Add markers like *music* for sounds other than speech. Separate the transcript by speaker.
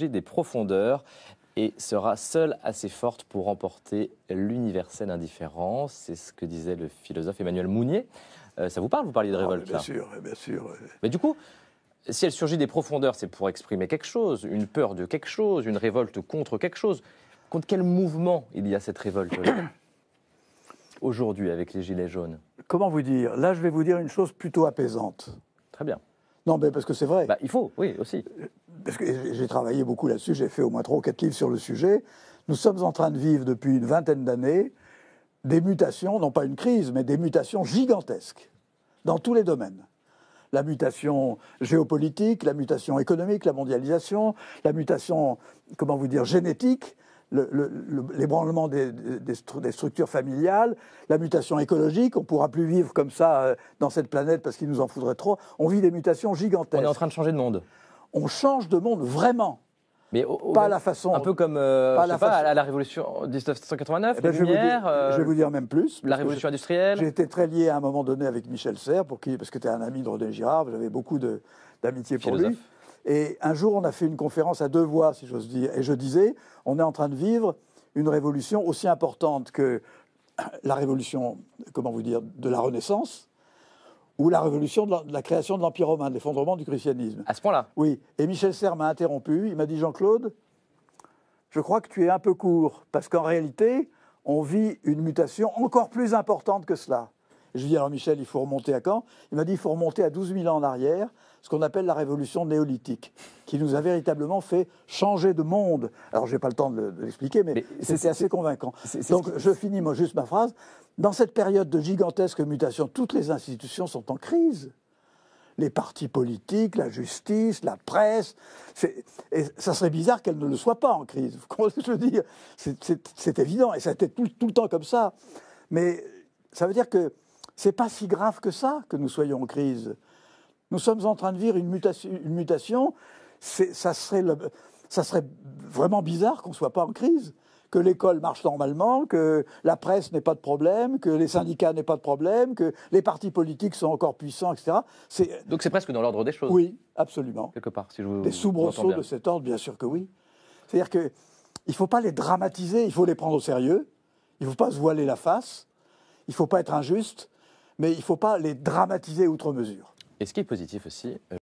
Speaker 1: des profondeurs et sera seule assez forte pour remporter l'universelle indifférence. C'est ce que disait le philosophe Emmanuel Mounier. Euh, ça vous parle Vous parliez de ah, révolte Bien sûr, eh, bien sûr. Eh. Mais du coup, si elle surgit des profondeurs, c'est pour exprimer quelque chose, une peur de quelque chose, une révolte contre quelque chose. Contre quel mouvement il y a cette révolte *coughs* aujourd'hui avec les Gilets jaunes
Speaker 2: Comment vous dire Là, je vais vous dire une chose plutôt apaisante. Très bien. Non, mais parce que c'est vrai. Bah, il faut, oui, aussi. Parce que j'ai travaillé beaucoup là-dessus, j'ai fait au moins trois ou quatre livres sur le sujet. Nous sommes en train de vivre depuis une vingtaine d'années des mutations, non pas une crise, mais des mutations gigantesques dans tous les domaines. La mutation géopolitique, la mutation économique, la mondialisation, la mutation, comment vous dire, génétique, l'ébranlement des, des, structures familiales, la mutation écologique, on ne pourra plus vivre comme ça euh, dans cette planète parce qu'il nous en faudrait trop. On vit des mutations gigantesques. On est en train de changer de monde. On change de monde vraiment. Mais pas la façon. Un peu comme euh, la pas, à
Speaker 1: la révolution 1989, eh ben, euh, je, vais vous dire même plus. La révolution industrielle. J'ai
Speaker 2: été très lié à un moment donné avec Michel Serres, pour qui, parce que tu es un ami de René Girard, j'avais beaucoup d'amitié pour lui. Et un jour, on a fait une conférence à deux voix, si j'ose dire, et je disais, on est en train de vivre une révolution aussi importante que *coughs* la révolution, comment vous dire, de la Renaissance, ou la révolution de la, création de l'Empire romain, l'effondrement du christianisme. À ce point-là Oui. Et Michel Serres m'a interrompu, il m'a dit, Jean-Claude, je crois que tu es un peu court, parce qu'en réalité, on vit une mutation encore plus importante que cela. Je lui dis alors Michel, il faut remonter à quand Il m'a dit il faut remonter à 12 000 ans en arrière, ce qu'on appelle la révolution néolithique, qui nous a véritablement fait changer de monde. Alors je n'ai pas le temps de l'expliquer, mais, c'est c'était assez convaincant. Donc je finis moi juste ma phrase. Dans cette période de gigantesque mutation, toutes les institutions sont en crise les partis politiques, la justice, la presse. Et ça serait bizarre qu'elles ne le soient pas en crise. *laughs* Je veux dire, c'est évident. Et ça a été tout, le temps comme ça. Mais ça veut dire que c'est pas si grave que ça que nous soyons en crise. Nous sommes en train de vivre une mutation. Une mutation ça, serait ça serait vraiment bizarre qu'on ne soit pas en crise que l'école marche normalement, que la presse n'ait pas de problème, que les syndicats n'aient pas de problème, que les partis politiques sont encore puissants, etc.
Speaker 1: Donc c'est presque dans l'ordre des choses. Oui, absolument. Quelque part, si je vous. Des soubresauts de cet ordre, bien sûr
Speaker 2: que oui. C'est-à-dire qu'il ne faut pas les dramatiser, il faut les prendre au sérieux, il ne faut pas se voiler la face, il ne faut pas être injuste, mais il ne faut pas les dramatiser outre mesure.
Speaker 1: Et ce qui est positif aussi, euh,